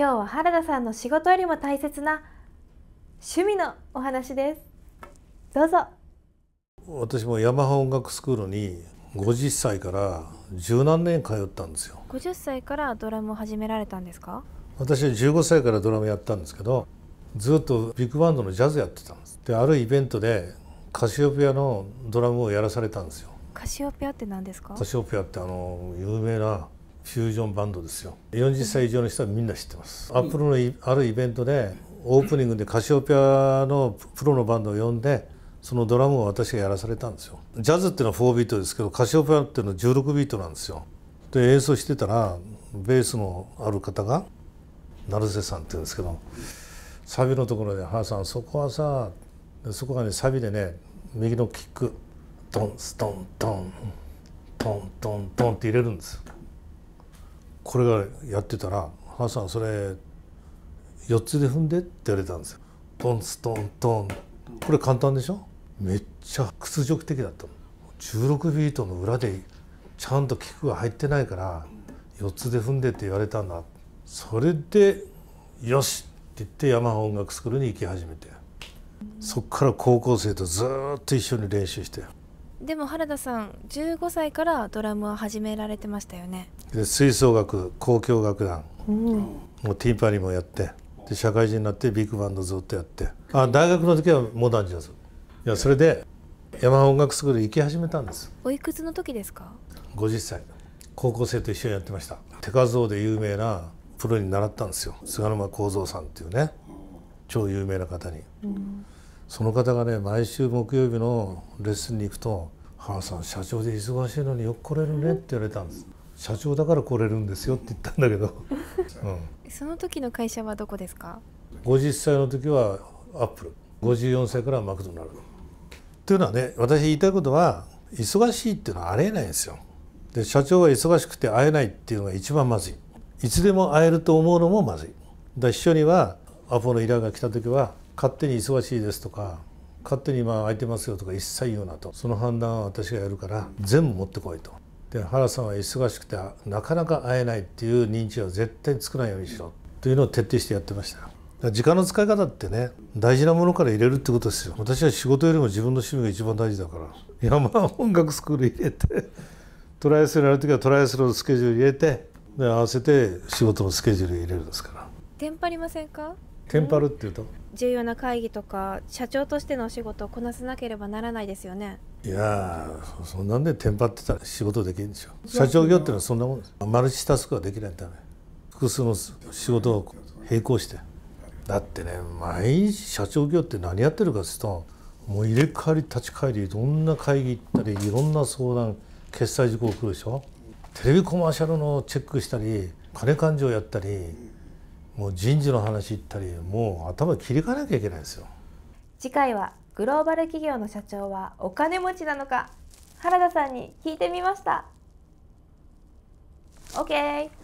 今日は原田さんの仕事よりも大切な趣味のお話ですどうぞ私もヤマハ音楽スクールに50歳から十何年通ったんですよ50歳からドラムを始められたんですか私は15歳からドラムやったんですけどずっとビッグバンドのジャズやってたんですであるイベントでカシオペアのドラムをやらされたんですよカシオペアって何ですかカシオペアってあの有名なフュージョンバンドですよ40歳以上の人はみんな知ってますアップルのあるイベントでオープニングでカシオペアのプロのバンドを呼んでそのドラムを私がやらされたんですよジャズっていうのは4ビートですけどカシオペアっていうのは16ビートなんですよで演奏してたらベースのある方が成瀬さんっていうんですけどサビのところで「母さんそこはさそこがねサビでね右のキックトンストントントントントンって入れるんですよこれがやってたら「花さんそれ4つで踏んで」って言われたんですよ。トンストントンこれ簡単でしょめっちゃ屈辱的だった16ビートの裏でちゃんとキックが入ってないから4つで踏んでって言われたんだそれで「よし!」って言って山音楽スクールに行き始めてそっから高校生とずっと一緒に練習してでも原田さん15歳からドラムを始められてましたよねで吹奏楽交響楽団、うん、もうティンパニーもやってで社会人になってビッグバンドずっとやってあ大学の時はモダンジャズいやそれで山音楽スクール行き始めたんですおいくつの時ですか50歳高校生と一緒にやってました手数で有名なプロに習ったんですよ菅沼幸三さんっていうね超有名な方に、うんその方がね毎週木曜日のレッスンに行くと「母さん社長で忙しいのによく来れるね」って言われたんです。社長だから来れるんですよって言ったんだけど、うん、その時の会社はどこですか50歳の時はアップル54歳からマクドナルドというのはね私言いたいことは忙しいっていうのはありえないんですよで社長は忙しくて会えないっていうのが一番まずいいつでも会えると思うのもまずいだ秘書にはアポの依頼が来た時は勝手に忙しいですとか勝手に今空いてますよとか一切言うなとその判断は私がやるから全部持ってこいとで原さんは忙しくてなかなか会えないっていう認知は絶対つくないようにしろというのを徹底してやってました時間の使い方ってね大事なものから入れるってことですよ私は仕事よりも自分の趣味が一番大事だからいやまあ音楽スクール入れて トライアスロンやる時はトライアスロンのスケジュール入れてで合わせて仕事のスケジュール入れるんですからテンパりませんかテンパるっていうと重要な会議とか社長としてのお仕事をこなさなければならないですよねいやそんなんでテンパってたら仕事できるんでしょ社長業っていうのはそんなもんですマルチタスクはできないため複数の仕事を並行してだってね毎日社長業って何やってるかっつうともう入れ替わり立ち返りいろんな会議行ったりいろんな相談決済事項来るでしょテレビコマーシャルのチェックしたり金勘定やったりもう人事の話行ったりもう頭切り替えなきゃいけないですよ次回はグローバル企業の社長はお金持ちなのか原田さんに聞いてみました OK!